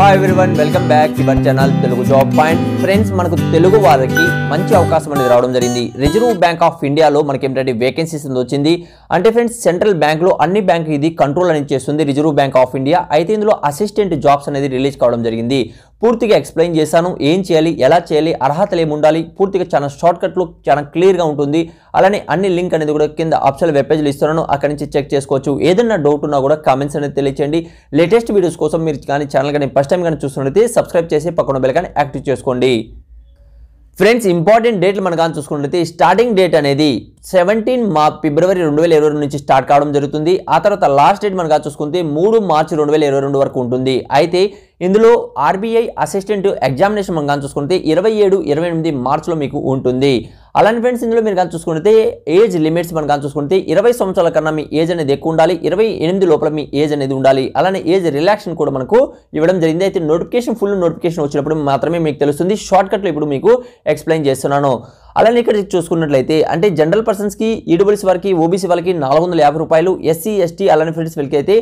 hi everyone welcome back ఇవర్ channel Telugu job point friends మనకు తెలుగు వారికి మంచి అవకాశం అనేది రావడం జరిగింది రిజర్వ్ బ్యాంక్ ఆఫ్ ఇండియాలో మనకి ఏంటంటే వేకెన్సీస్ వచ్చింది అంటే ఫ్రెండ్స్ సెంట్రల్ బ్యాంక్లో అన్ని బ్యాంకు ఇది కంట్రోల్ అనేది చేస్తుంది రిజర్వ్ బ్యాంక్ ఆఫ్ ఇండియా అయితే ఇందులో అసిస్టెంట్ జాబ్స్ అనేది రిలీజ్ కావడం జరిగింది పూర్తిగా ఎక్స్ప్లెయిన్ చేశాను ఏం చేయాలి ఎలా చేయాలి అర్హతలు ఏమి ఉండాలి పూర్తిగా చాలా షార్ట్కట్లు చాలా క్లియర్గా ఉంటుంది అలానే అన్ని లింక్ అనేది కూడా కింద ఆప్షన్ వెబ్ పేజ్లు ఇస్తున్నాను అక్కడి నుంచి చెక్ చేసుకోవచ్చు ఏదైనా డౌట్ ఉన్నా కూడా కామెంట్స్ అనేది తెలియచేయండి లేటెస్ట్ వీడియోస్ కోసం మీరు కానీ ఛానల్ కానీ ఫస్ట్ టైం కానీ చూస్తున్నట్టు సబ్స్క్రైబ్ చేసి పక్కన బెల్ కానీ యాక్టివ్ చేసుకోండి ఫ్రెండ్స్ ఇంపార్టెంట్ డేట్లు మనం కానీ చూసుకున్నట్లయితే స్టార్టింగ్ డేట్ అనేది సెవెంటీన్ మా ఫిబ్రవరి రెండు వేల ఇరవై రెండు నుంచి స్టార్ట్ కావడం జరుగుతుంది ఆ తర్వాత లాస్ట్ డేట్ మనం కానీ చూసుకుంటే మూడు మార్చి రెండు వేల ఇరవై రెండు వరకు ఉంటుంది అయితే ఇందులో ఆర్బీఐ అసిస్టెంట్ ఎగ్జామినేషన్ మనం కానీ చూసుకుంటే ఇరవై ఏడు ఇరవై ఎనిమిది మార్చిలో మీకు ఉంటుంది అలానే ఫ్రెండ్స్ ఇందులో మీరు కానీ చూసుకుంటే ఏజ్ లిమిట్స్ మనం కానీ చూసుకుంటే ఇరవై సంవత్సరాల కన్నా మీ ఏజ్ అనేది ఎక్కువ ఉండాలి ఇరవై ఎనిమిది లోపల మీ ఏజ్ అనేది ఉండాలి అలానే ఏజ్ రిలాక్షన్ కూడా మనకు ఇవ్వడం జరిగింది అయితే నోటిఫికేషన్ ఫుల్ నోటిఫికేషన్ వచ్చినప్పుడు మాత్రమే మీకు తెలుస్తుంది షార్ట్ ఇప్పుడు మీకు ఎక్స్ప్లెయిన్ చేస్తున్నాను అలానే ఇక్కడ చూసుకున్నట్లయితే అంటే జనరల్ పర్సన్స్కి ఈడబ్ల్యూసీ వారికి ఓబీసీ వాళ్ళకి నాలుగు వందల యాభై రూపాయలు ఎస్సీ ఎస్టీ అలానే ఫ్రెండ్స్ వీళ్ళకి అయితే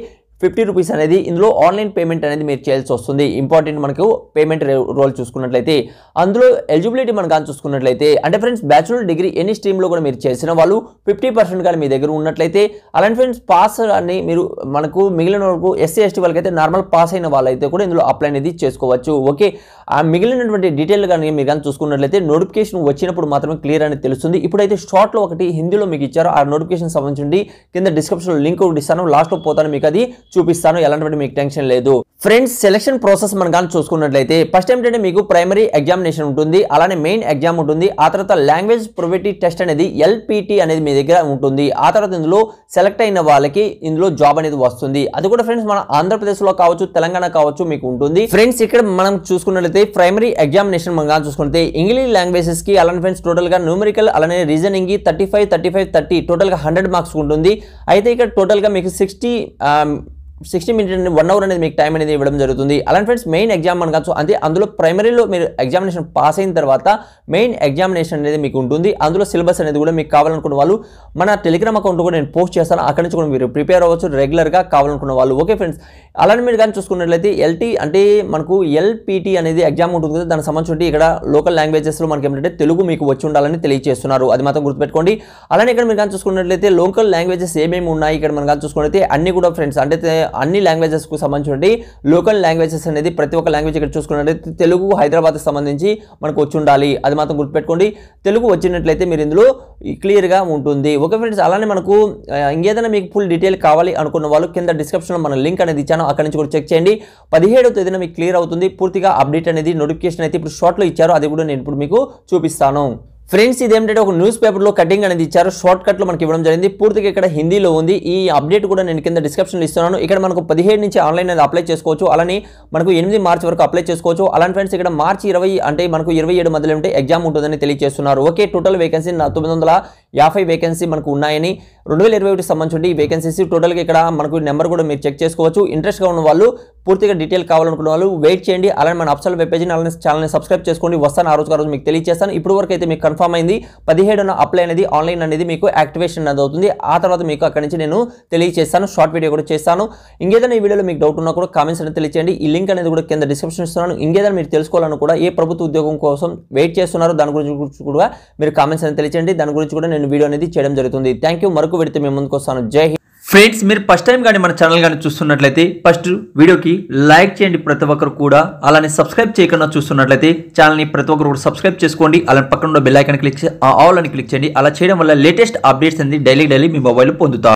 ఫిఫ్టీ రూపీస్ అనేది ఇందులో ఆన్లైన్ పేమెంట్ అనేది మీరు చేయాల్సి వస్తుంది ఇంపార్టెంట్ మనకు పేమెంట్ రోల్ చూసుకున్నట్లయితే అందులో ఎలిజిబిలిటీ మనం కానీ చూసుకున్నట్లయితే అంటే ఫ్రెండ్స్ బ్యాచులర్ డిగ్రీ ఎన్ని స్ట్రీమ్లో కూడా మీరు చేసిన వాళ్ళు ఫిఫ్టీ పర్సెంట్ కానీ మీ దగ్గర ఉన్నట్లయితే అలాంటి ఫ్రెండ్స్ పాస్ అని మీరు మనకు మిగిలిన వరకు ఎస్సీ ఎస్టీ వాళ్ళకైతే నార్మల్ పాస్ అయిన వాళ్ళైతే కూడా ఇందులో అప్లై అనేది చేసుకోవచ్చు ఓకే ఆ మిగిలినటువంటి డీటెయిల్ కానీ మీరు కానీ చూసుకున్నట్లయితే నోటిఫికేషన్ వచ్చినప్పుడు మాత్రమే క్లియర్ అనేది తెలుస్తుంది ఇప్పుడైతే షార్ట్లో ఒకటి హిందీలో మీకు ఇచ్చారు ఆ నోటిఫికేషన్ సంబంధించి కింద డిస్క్రిప్షన్లో లింక్ ఒకటి ఇస్తాను లాస్ట్లో పోతాను మీకు అది చూపిస్తాను ఎలాంటి మీకు టెన్షన్ లేదు ఫ్రెండ్స్ సెలక్షన్ ప్రాసెస్ మనం కానీ చూసుకున్నట్లయితే ఫస్ట్ ఏంటంటే మీకు ప్రైమరీ ఎగ్జామినేషన్ ఎగ్జామినేషన్ ఉంటుంది అలానే మెయిన్ ఎగ్జామ్ ఉంటుంది ఆ తర్వాత లాంగ్వేజ్ ప్రొవెటీ టెస్ట్ అనేది ఎల్పిటి అనేది మీ దగ్గర ఉంటుంది ఆ తర్వాత ఇందులో సెలెక్ట్ అయిన వాళ్ళకి ఇందులో జాబ్ అనేది వస్తుంది అది కూడా ఫ్రెండ్స్ మన ఆంధ్రప్రదేశ్లో కావచ్చు తెలంగాణ కావచ్చు మీకు ఉంటుంది ఫ్రెండ్స్ ఇక్కడ మనం చూసుకున్నట్లయితే ప్రైమరీ ఎగ్జామినేషన్ మనం చూసుకుంటే ఇంగ్లీష్ లాంగ్వేజెస్ కి అలానే ఫ్రెండ్స్ టోటల్గా న్యూమరికల్ అలానే reasoning thirty five thirty five thirty టోటల్గా హండ్రెడ్ మార్క్స్ ఉంటుంది అయితే ఇక్కడ టోటల్గా మీకు sixty sixty minute one hour అనేది మీకు టైం అనేది ఇవ్వడం జరుగుతుంది అలాంటి ఫ్రెండ్స్ మెయిన్ ఎగ్జామ్ అనకాచ్చు అంటే అందులో ప్రైమరీలో మీరు ఎగ్జామినేషన్ పాస్ అయిన తర్వాత మెయిన్ ఎగ్జామినేషన్ అనేది మీకు ఉంటుంది అందులో సిలబస్ అనేది కూడా మీకు కావాలనుకున్న వాళ్ళు మన టెలిగ్రామ్ అకౌంట్ కూడా నేను పోస్ట్ చేస్తాను అక్కడి నుంచి కూడా మీరు ప్రిపేర్ అవ్వచ్చు రెగ్యులర్గా కావాలనుకున్న వాళ్ళు ఓకే ఫ్రెండ్స్ అలానే మీరు కానీ చూసుకున్నట్లయితే ఎల్టీ అంటే మనకు ఎల్పిటి అనేది ఎగ్జామ్ ఉంటుంది కదా దానికి సంబంధించి ఇక్కడ లోకల్ లాంగ్వేజెస్లో మనకి ఏమిటంటే తెలుగు మీకు వచ్చి ఉండాలని తెలియజేస్తున్నారు అది మాత్రం గుర్తుపెట్టుకోండి అలానే ఇక్కడ మీరు కానీ చూసుకున్నట్లయితే లోకల్ లాంగ్వేజెస్ ఏమేమి ఉన్నాయి ఇక్కడ మనం కానీ చూసుకున్నట్లయితే అన్ని కూడా ఫ్రెండ్స్ అంటే అన్ని లాంగ్వేజెస్కు సంబంధించినటువంటి లోకల్ లాంగ్వేజెస్ అనేది ప్రతి ఒక్క లాంగ్వేజ్ ఇక్కడ చూసుకున్నట్లయితే తెలుగు హైదరాబాద్కి సంబంధించి మనకు వచ్చి ఉండాలి అది మాత్రం గుర్తుపెట్టుకోండి తెలుగు వచ్చినట్లయితే మీరు ఇందులో క్లియర్గా ఉంటుంది ఓకే ఫ్రెండ్స్ అలానే మనకు ఇంకేదైనా మీకు ఫుల్ డీటెయిల్ కావాలి అనుకున్న వాళ్ళు కింద డిస్క్రిప్షన్లో మన లింక్ అనేది ఇచ్చాను అక్కడ నుంచి కూడా చెక్ చేయండి పదిహేడో తేదీన మీకు క్లియర్ అవుతుంది పూర్తిగా అప్డేట్ అనేది నోటిఫికేషన్ అయితే ఇప్పుడు షార్ట్లో ఇచ్చారు అది కూడా నేను ఇప్పుడు మీకు చూపిస్తాను ఫ్రెండ్స్ ఇది ఏంటంటే ఒక న్యూస్ పేపర్లో కటింగ్ అనేది ఇచ్చారు షార్ట్ కట్లో మనకి ఇవ్వడం జరిగింది పూర్తిగా ఇక్కడ హిందీలో ఉంది ఈ అప్డేట్ కూడా నేను కింద డిస్క్రిప్షన్లో ఇస్తున్నాను ఇక్కడ మనకు పదిహేడు నుంచి ఆన్లైన్ అనేది అప్లై చేసుకోవచ్చు అలానే మనకు ఎనిమిది మార్చి వరకు అప్లై చేసుకోవచ్చు అలాంటి ఫ్రెండ్స్ ఇక్కడ మార్చి ఇరవై అంటే మనకు ఇరవై ఏడు మధ్యలో ఉంటే ఎగ్జామ్ ఉంటుందని తెలియజేస్తున్నారు ఓకే టోటల్ వేకెన్సీ తొమ్మిది వందల యాభై వేకెన్సీ మనకు ఉన్నాయని రెండు వేల ఇరవై ఒకటి సంబంధించి వేకెన్సీస్ టోటల్గా ఇక్కడ మనకు నెంబర్ కూడా మీరు చెక్ చేసుకోవచ్చు ఇంట్రెస్ట్గా ఉన్న వాళ్ళు పూర్తిగా డీటెయిల్ కావాలనుకున్న వాళ్ళు వెయిట్ చేయండి అలానే మన అప్సల్ వెబ్ పేజీని అలానే ఛానల్ని సబ్స్క్రైబ్ చేసుకోండి వస్తాను ఆ రోజు రోజు మీకు తెలియజేస్తాను ఇప్పుడు వరకు అయితే మీకు కన్ఫర్మ్ అయింది పదిహేడున అప్లై అనేది ఆన్లైన్ అనేది మీకు యాక్టివేషన్ అనేది అవుతుంది ఆ తర్వాత మీకు అక్కడి నుంచి నేను తెలియజేస్తాను షార్ట్ వీడియో కూడా చేస్తాను ఇంకేదైనా ఈ వీడియోలో మీకు డౌట్ ఉన్నా కూడా కామెంట్స్ అనేది తెలియచేయండి ఈ లింక్ అనేది కూడా కింద డిస్క్రిప్షన్ ఇస్తున్నాను ఇంకేదైనా మీరు తెలుసుకోవాలని కూడా ఏ ప్రభుత్వ ఉద్యోగం కోసం వెయిట్ చేస్తున్నారో దాని గురించి కూడా మీరు కామెంట్స్ అనేది తెలియచేయండి దాని గురించి కూడా నేను నేను వీడియో అనేది చేయడం జరుగుతుంది థ్యాంక్ యూ మరొక విడితే మేము ముందుకు వస్తాను జై హింద్ ఫ్రెండ్స్ మీరు ఫస్ట్ టైం కానీ మన ఛానల్ కానీ చూస్తున్నట్లయితే ఫస్ట్ వీడియోకి లైక్ చేయండి ప్రతి ఒక్కరు కూడా అలానే సబ్స్క్రైబ్ చేయకుండా చూస్తున్నట్లయితే ఛానల్ని ప్రతి ఒక్కరు కూడా సబ్స్క్రైబ్ చేసుకోండి అలానే పక్కన ఉన్న బెల్ ఐకాన్ క్లిక్ ఆల్ అని క్లిక్ చేయండి అలా చేయడం వల్ల లేటెస్ట్ అప్డేట్స్ అనేది డైలీ డైలీ మీ మొబైల్ పొందుతారు